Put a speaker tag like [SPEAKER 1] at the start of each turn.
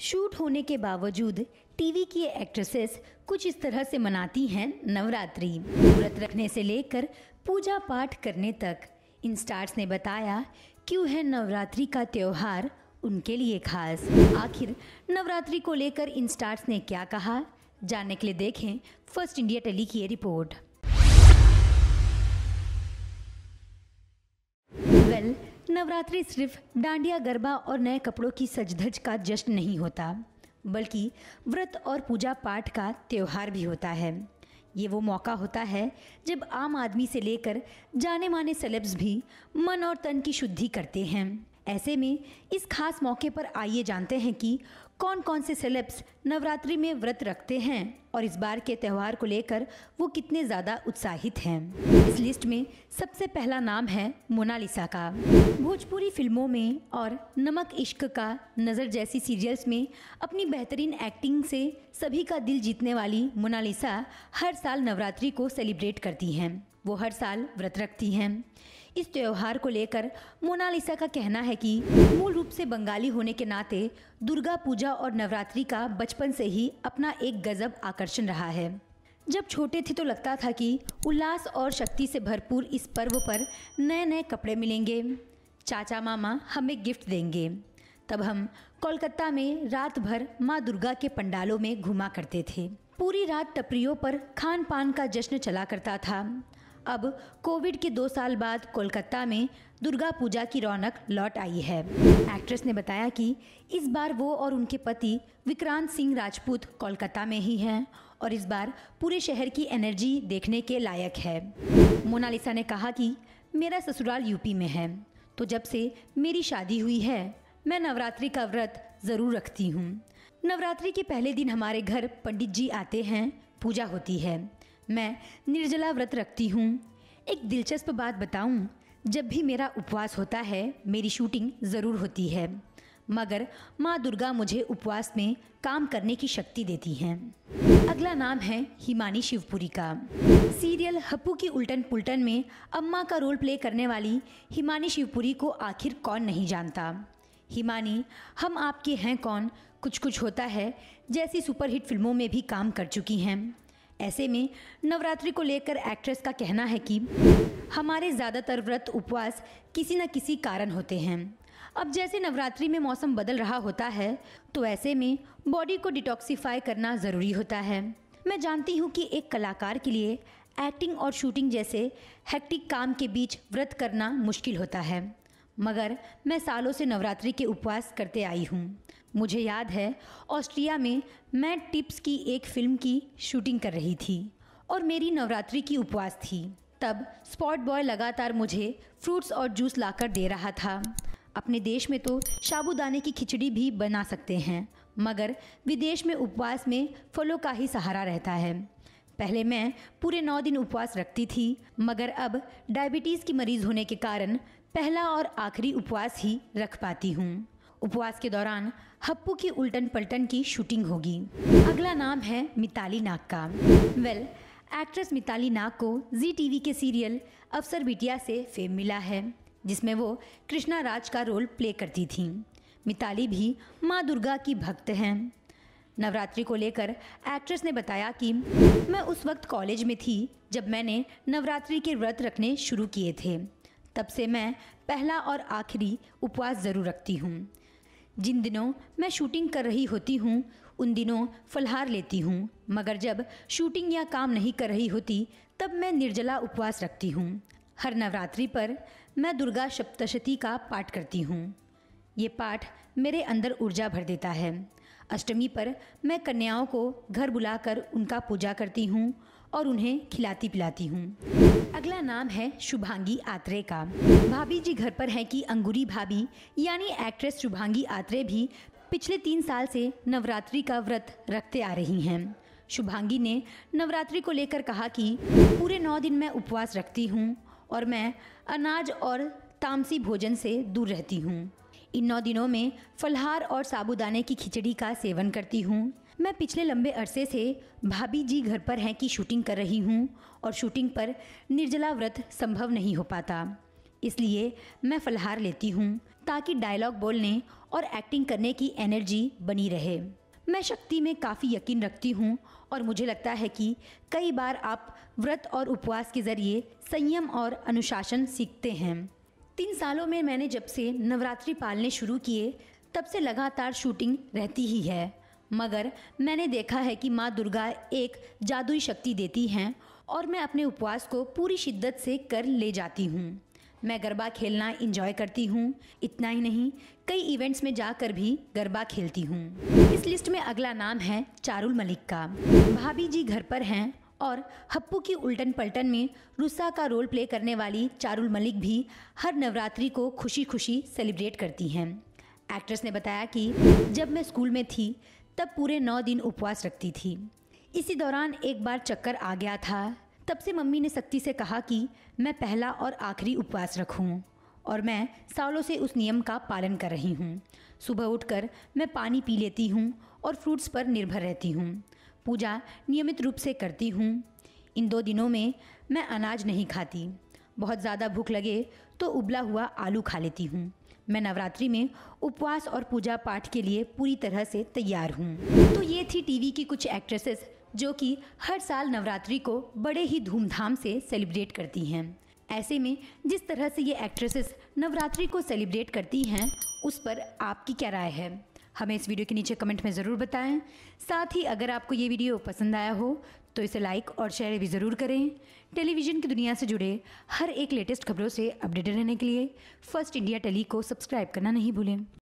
[SPEAKER 1] shoot होने के बावजूद टीवी की एक्ट्रेसेस कुछ इस तरह से मनाती हैं नवरात्रि व्रत रखने से लेकर पूजा पाठ करने तक इन स्टार्स ने बताया क्यों है नवरात्रि का त्यौहार उनके लिए खास आखिर नवरात्रि को लेकर इन स्टार्स ने क्या कहा जानने के लिए देखें फर्स्ट इंडिया टेली की ये रिपोर्ट वेल well, नवरात्रि सिर्फ डांडिया गरबा और नए कपड़ों की सजधज का जश्न नहीं होता बल्कि व्रत और पूजा पाठ का त्यौहार भी होता है ये वो मौका होता है जब आम आदमी से लेकर जाने माने सेलेब्स भी मन और तन की शुद्धि करते हैं ऐसे में इस खास मौके पर आइए जानते हैं कि कौन कौन से सेलेब्स नवरात्रि में व्रत रखते हैं और इस बार के त्यौहार को लेकर वो कितने ज़्यादा उत्साहित हैं इस लिस्ट में सबसे पहला नाम है मोनालिसा का भोजपुरी फिल्मों में और नमक इश्क का नज़र जैसी सीरियल्स में अपनी बेहतरीन एक्टिंग से सभी का दिल जीतने वाली मोनालिसा हर साल नवरात्रि को सेलिब्रेट करती हैं वो हर साल व्रत रखती हैं इस त्यौहार को लेकर मोनालिसा का कहना है कि मूल रूप से बंगाली होने के नाते दुर्गा पूजा और नवरात्रि का बचपन से ही अपना एक गजब आकर्षण रहा है जब छोटे थे तो लगता था कि उल्लास और शक्ति से भरपूर इस पर्व पर नए नए कपड़े मिलेंगे चाचा मामा हमें गिफ्ट देंगे तब हम कोलकाता में रात भर माँ दुर्गा के पंडालों में घुमा करते थे पूरी रात टपरियों पर खान पान का जश्न चला करता था अब कोविड के दो साल बाद कोलकाता में दुर्गा पूजा की रौनक लौट आई है एक्ट्रेस ने बताया कि इस बार वो और उनके पति विक्रांत सिंह राजपूत कोलकाता में ही हैं और इस बार पूरे शहर की एनर्जी देखने के लायक है मोनालिसा ने कहा कि मेरा ससुराल यूपी में है तो जब से मेरी शादी हुई है मैं नवरात्रि का व्रत ज़रूर रखती हूँ नवरात्रि के पहले दिन हमारे घर पंडित जी आते हैं पूजा होती है मैं निर्जला व्रत रखती हूँ एक दिलचस्प बात बताऊँ जब भी मेरा उपवास होता है मेरी शूटिंग ज़रूर होती है मगर माँ दुर्गा मुझे उपवास में काम करने की शक्ति देती हैं अगला नाम है हिमानी शिवपुरी का सीरियल हप्पू की उल्टन पुल्टन में अम्मा का रोल प्ले करने वाली हिमानी शिवपुरी को आखिर कौन नहीं जानता हिमानी हम आपके हैं कौन कुछ कुछ होता है जैसी सुपरहिट फिल्मों में भी काम कर चुकी हैं ऐसे में नवरात्रि को लेकर एक्ट्रेस का कहना है कि हमारे ज़्यादातर व्रत उपवास किसी न किसी कारण होते हैं अब जैसे नवरात्रि में मौसम बदल रहा होता है तो ऐसे में बॉडी को डिटॉक्सीफाई करना ज़रूरी होता है मैं जानती हूँ कि एक कलाकार के लिए एक्टिंग और शूटिंग जैसे हेक्टिक काम के बीच व्रत करना मुश्किल होता है मगर मैं सालों से नवरात्रि के उपवास करते आई हूँ मुझे याद है ऑस्ट्रिया में मैं टिप्स की एक फिल्म की शूटिंग कर रही थी और मेरी नवरात्रि की उपवास थी तब स्पॉट बॉय लगातार मुझे फ्रूट्स और जूस लाकर दे रहा था अपने देश में तो साबुदाने की खिचड़ी भी बना सकते हैं मगर विदेश में उपवास में फलों का ही सहारा रहता है पहले मैं पूरे नौ दिन उपवास रखती थी मगर अब डायबिटीज़ की मरीज़ होने के कारण पहला और आखिरी उपवास ही रख पाती हूँ उपवास के दौरान हप्पू की उल्टन पलटन की शूटिंग होगी अगला नाम है मिताली नाग का well well, actress Mitali Nag को जी टीवी के सीरियल अफसर बिटिया से फेम मिला है जिसमें वो कृष्णा राज का रोल प्ले करती थी मिताली भी माँ दुर्गा की भक्त हैं नवरात्रि को लेकर एक्ट्रेस ने बताया कि मैं उस वक्त कॉलेज में थी जब मैंने नवरात्रि के व्रत रखने शुरू किए थे तब से मैं पहला और आखिरी उपवास ज़रूर रखती हूँ जिन दिनों मैं शूटिंग कर रही होती हूँ उन दिनों फलहार लेती हूँ मगर जब शूटिंग या काम नहीं कर रही होती तब मैं निर्जला उपवास रखती हूँ हर नवरात्रि पर मैं दुर्गा सप्तशती का पाठ करती हूँ ये पाठ मेरे अंदर ऊर्जा भर देता है अष्टमी पर मैं कन्याओं को घर बुलाकर उनका पूजा करती हूँ और उन्हें खिलाती पिलाती हूँ अगला नाम है शुभांगी आत्रे का भाभी जी घर पर है कि अंगूरी भाभी यानी एक्ट्रेस शुभांगी आत्रे भी पिछले तीन साल से नवरात्रि का व्रत रखते आ रही हैं शुभांगी ने नवरात्रि को लेकर कहा कि पूरे नौ दिन मैं उपवास रखती हूँ और मैं अनाज और तामसी भोजन से दूर रहती हूँ इन नौ दिनों में फलहार और साबुदाने की खिचड़ी का सेवन करती हूँ मैं पिछले लंबे अरसे से भाभी जी घर पर हैं कि शूटिंग कर रही हूँ और शूटिंग पर निर्जला व्रत संभव नहीं हो पाता इसलिए मैं फलहार लेती हूँ ताकि डायलॉग बोलने और एक्टिंग करने की एनर्जी बनी रहे मैं शक्ति में काफ़ी यकीन रखती हूँ और मुझे लगता है कि कई बार आप व्रत और उपवास के ज़रिए संयम और अनुशासन सीखते हैं तीन सालों में मैंने जब से नवरात्रि पालने शुरू किए तब से लगातार शूटिंग रहती ही है मगर मैंने देखा है कि माँ दुर्गा एक जादुई शक्ति देती हैं और मैं अपने उपवास को पूरी शिद्दत से कर ले जाती हूँ मैं गरबा खेलना इंजॉय करती हूँ इतना ही नहीं कई इवेंट्स में जाकर भी गरबा खेलती हूँ इस लिस्ट में अगला नाम है चारुल मलिक का भाभी जी घर पर हैं और हप्पू की उल्टन पलटन में रुसा का रोल प्ले करने वाली चारुल मलिक भी हर नवरात्रि को खुशी खुशी सेलिब्रेट करती हैं एक्ट्रेस ने बताया कि जब मैं स्कूल में थी तब पूरे नौ दिन उपवास रखती थी इसी दौरान एक बार चक्कर आ गया था तब से मम्मी ने सख्ती से कहा कि मैं पहला और आखिरी उपवास रखूं और मैं सालों से उस नियम का पालन कर रही हूँ सुबह उठकर मैं पानी पी लेती हूँ और फ्रूट्स पर निर्भर रहती हूँ पूजा नियमित रूप से करती हूँ इन दो दिनों में मैं अनाज नहीं खाती बहुत ज़्यादा भूख लगे तो उबला हुआ आलू खा लेती हूँ मैं नवरात्रि में उपवास और पूजा पाठ के लिए पूरी तरह से तैयार हूँ तो ये थी टीवी की कुछ एक्ट्रेसेस जो कि हर साल नवरात्रि को बड़े ही धूमधाम से सेलिब्रेट करती हैं ऐसे में जिस तरह से ये एक्ट्रेसेस नवरात्रि को सेलिब्रेट करती हैं उस पर आपकी क्या राय है हमें इस वीडियो के नीचे कमेंट में ज़रूर बताएं साथ ही अगर आपको ये वीडियो पसंद आया हो तो इसे लाइक और शेयर भी ज़रूर करें टेलीविज़न की दुनिया से जुड़े हर एक लेटेस्ट खबरों से अपडेटेड रहने के लिए फ़र्स्ट इंडिया टेली को सब्सक्राइब करना नहीं भूलें